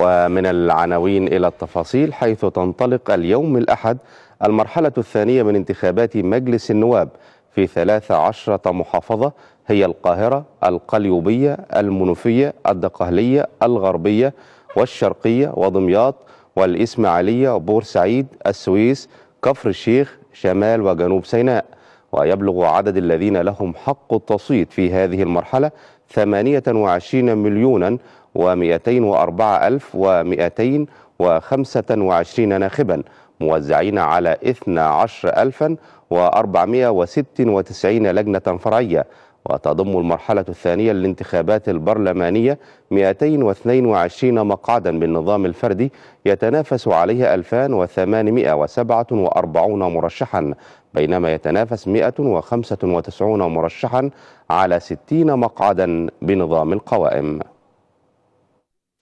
ومن العناوين إلى التفاصيل حيث تنطلق اليوم الأحد المرحلة الثانية من انتخابات مجلس النواب في 13 محافظة هي القاهرة، القليوبية، المنوفية، الدقهلية، الغربية والشرقية ودمياط والإسماعيلية بورسعيد السويس، كفر الشيخ، شمال وجنوب سيناء ويبلغ عدد الذين لهم حق التصويت في هذه المرحلة 28 مليونا و204225 ناخبا موزعين على 12496 لجنة فرعية وتضم المرحلة الثانية للانتخابات البرلمانية 222 مقعدا بالنظام الفردي يتنافس عليه 2847 مرشحا بينما يتنافس 195 مرشحا على 60 مقعدا بنظام القوائم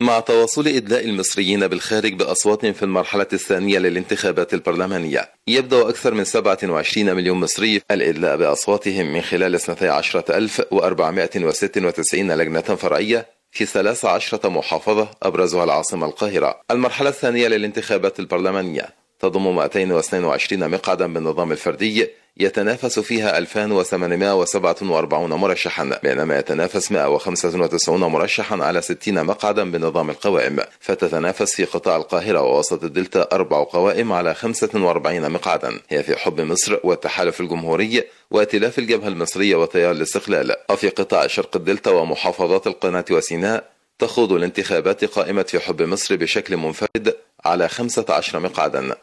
مع تواصل إدلاء المصريين بالخارج بأصوات في المرحلة الثانية للانتخابات البرلمانية يبدأ أكثر من 27 مليون مصري الإدلاء بأصواتهم من خلال 12496 لجنة فرعية في 13 محافظة أبرزها العاصمة القاهرة المرحلة الثانية للانتخابات البرلمانية تضم 222 مقعدا بالنظام الفردي يتنافس فيها 2847 مرشحا بينما يتنافس 195 مرشحا على 60 مقعدا بنظام القوائم فتتنافس في قطاع القاهرة ووسط الدلتا أربع قوائم على 45 مقعدا هي في حب مصر والتحالف الجمهوري وائتلاف الجبهة المصرية وتيار الاستقلال وفي قطاع شرق الدلتا ومحافظات القناة وسيناء تخوض الانتخابات قائمة في حب مصر بشكل منفرد على 15 مقعدا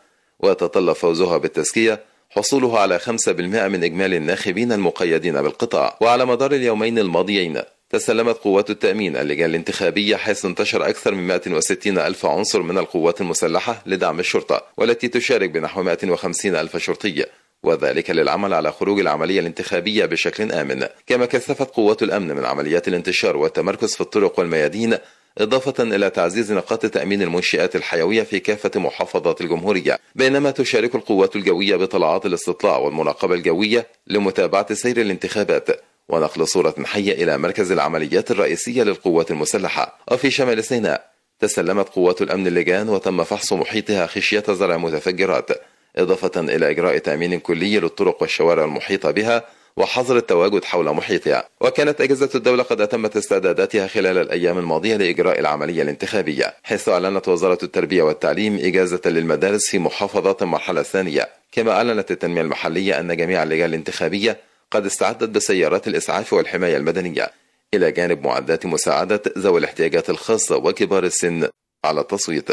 ويتطلب فوزها بالتزكية حصوله على 5% من إجمالي الناخبين المقيدين بالقطاع وعلى مدار اليومين الماضيين تسلمت قوات التأمين اللجان الانتخابية حيث انتشر أكثر من 160 ألف عنصر من القوات المسلحة لدعم الشرطة والتي تشارك بنحو 150 ألف شرطي وذلك للعمل على خروج العملية الانتخابية بشكل آمن كما كثفت قوات الأمن من عمليات الانتشار والتمركز في الطرق والميادين إضافة إلى تعزيز نقاط تأمين المنشآت الحيوية في كافة محافظات الجمهورية بينما تشارك القوات الجوية بطلعات الاستطلاع والمراقبة الجوية لمتابعة سير الانتخابات ونقل صورة حية إلى مركز العمليات الرئيسية للقوات المسلحة وفي شمال سيناء تسلمت قوات الأمن اللجان وتم فحص محيطها خشية زرع متفجرات إضافة إلى إجراء تأمين كلي للطرق والشوارع المحيطة بها وحظر التواجد حول محيطها وكانت أجهزة الدولة قد أتمت استعداداتها خلال الأيام الماضية لإجراء العملية الانتخابية حيث أعلنت وزارة التربية والتعليم إجازة للمدارس في محافظات المرحلة الثانية كما أعلنت التنمية المحلية أن جميع اللجان الانتخابية قد استعدت بسيارات الإسعاف والحماية المدنية إلى جانب معدات مساعدة ذوي الاحتياجات الخاصة وكبار السن على التصويت